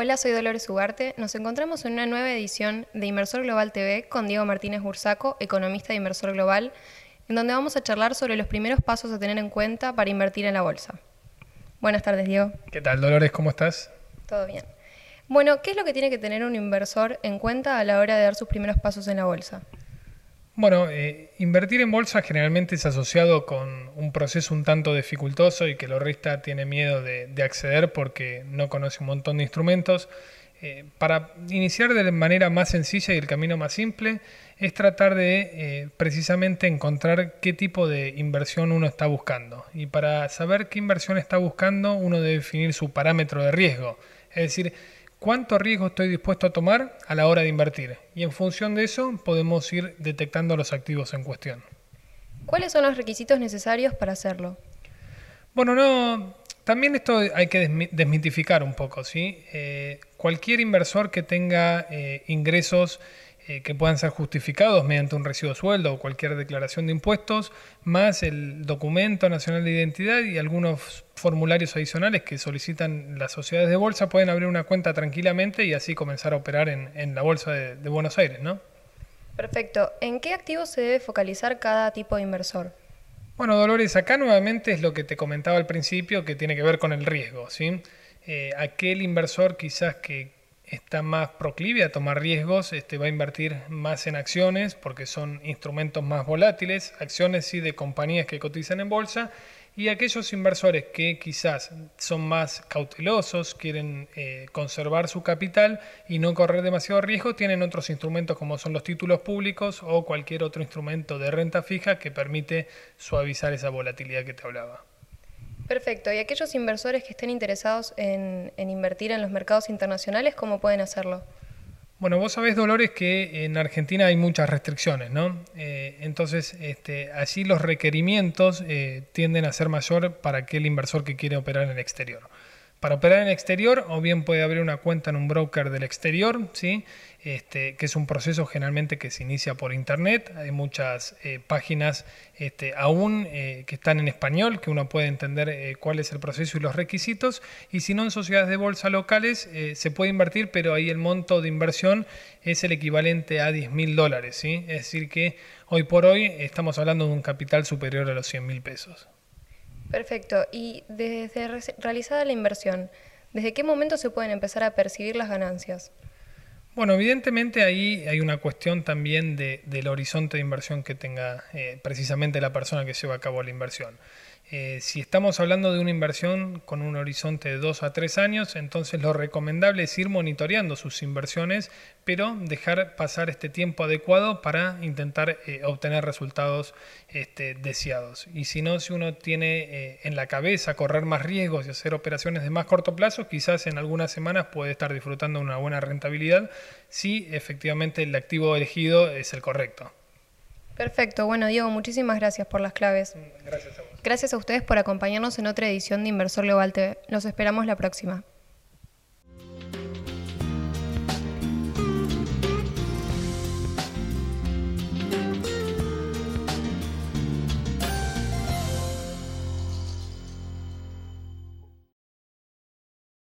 Hola, soy Dolores Ugarte. Nos encontramos en una nueva edición de Inversor Global TV con Diego Martínez Bursaco, economista de Inversor Global, en donde vamos a charlar sobre los primeros pasos a tener en cuenta para invertir en la bolsa. Buenas tardes, Diego. ¿Qué tal, Dolores? ¿Cómo estás? Todo bien. Bueno, ¿qué es lo que tiene que tener un inversor en cuenta a la hora de dar sus primeros pasos en la bolsa? Bueno, eh, invertir en bolsa generalmente es asociado con un proceso un tanto dificultoso y que el ahorrista tiene miedo de, acceder porque no conoce un montón de instrumentos. Eh, para iniciar de manera más sencilla y el camino más simple es tratar de eh, precisamente encontrar qué tipo de inversión uno está buscando. Y para saber qué inversión está buscando, uno debe definir su parámetro de riesgo. Es decir, cuánto riesgo estoy dispuesto a tomar a la hora de invertir. Y en función de eso podemos ir detectando los activos en cuestión. ¿Cuáles son los requisitos necesarios para hacerlo? Bueno, no, también esto hay que desmitificar un poco, ¿sí? Eh, cualquier inversor que tenga eh, ingresos eh, que puedan ser justificados mediante un recibo de sueldo o cualquier declaración de impuestos, más el documento nacional de identidad y algunos formularios adicionales que solicitan las sociedades de bolsa, pueden abrir una cuenta tranquilamente y así comenzar a operar en, la Bolsa de, Buenos Aires, ¿no? Perfecto. ¿En qué activos se debe focalizar cada tipo de inversor? Bueno, Dolores, acá nuevamente es lo que te comentaba al principio, que tiene que ver con el riesgo, ¿sí? Eh, aquel inversor quizás que está más proclive a tomar riesgos, este, va a invertir más en acciones porque son instrumentos más volátiles, acciones sí de compañías que cotizan en bolsa, y aquellos inversores que quizás son más cautelosos, quieren eh, conservar su capital y no correr demasiado riesgo, tienen otros instrumentos como son los títulos públicos o cualquier otro instrumento de renta fija que permite suavizar esa volatilidad que te hablaba. Perfecto. ¿Y aquellos inversores que estén interesados en, invertir en los mercados internacionales, cómo pueden hacerlo? Bueno, vos sabés, Dolores, que en Argentina hay muchas restricciones, ¿no? Eh, entonces, este, allí los requerimientos eh, tienden a ser mayor para aquel inversor que quiere operar en el exterior para operar en el exterior o bien puede abrir una cuenta en un broker del exterior, ¿sí? Este, que es un proceso generalmente que se inicia por internet. Hay muchas eh, páginas este, aún eh, que están en español, que uno puede entender eh, cuál es el proceso y los requisitos. Y si no, en sociedades de bolsa locales se puede invertir, pero ahí el monto de inversión es el equivalente a 10 mil dólares. ¿sí? Es decir, que hoy por hoy estamos hablando de un capital superior a los 100 mil pesos. Perfecto. Y desde realizada la inversión, ¿desde qué momento se pueden empezar a percibir las ganancias? Bueno, evidentemente ahí hay una cuestión también del horizonte de inversión que tenga eh, precisamente la persona que lleva a cabo la inversión. Eh, si estamos hablando de una inversión con un horizonte de dos a tres años, entonces lo recomendable es ir monitoreando sus inversiones, pero dejar pasar este tiempo adecuado para intentar eh, obtener resultados este, deseados. Y si no, si uno tiene eh, en la cabeza correr más riesgos y hacer operaciones de más corto plazo, quizás en algunas semanas puede estar disfrutando una buena rentabilidad si efectivamente el activo elegido es el correcto. Perfecto. Bueno, Diego, muchísimas gracias por las claves. Gracias a ustedes por acompañarnos en otra edición de Inversor Global TV. Nos esperamos la próxima.